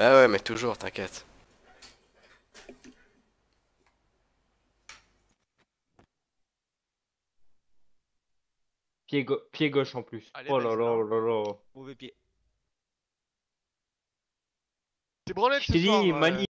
Bah ouais, mais toujours, t'inquiète. Pied, gauche en plus. Allez, oh là là oh là là. Mauvais pied. C'est branlette, c'est dit,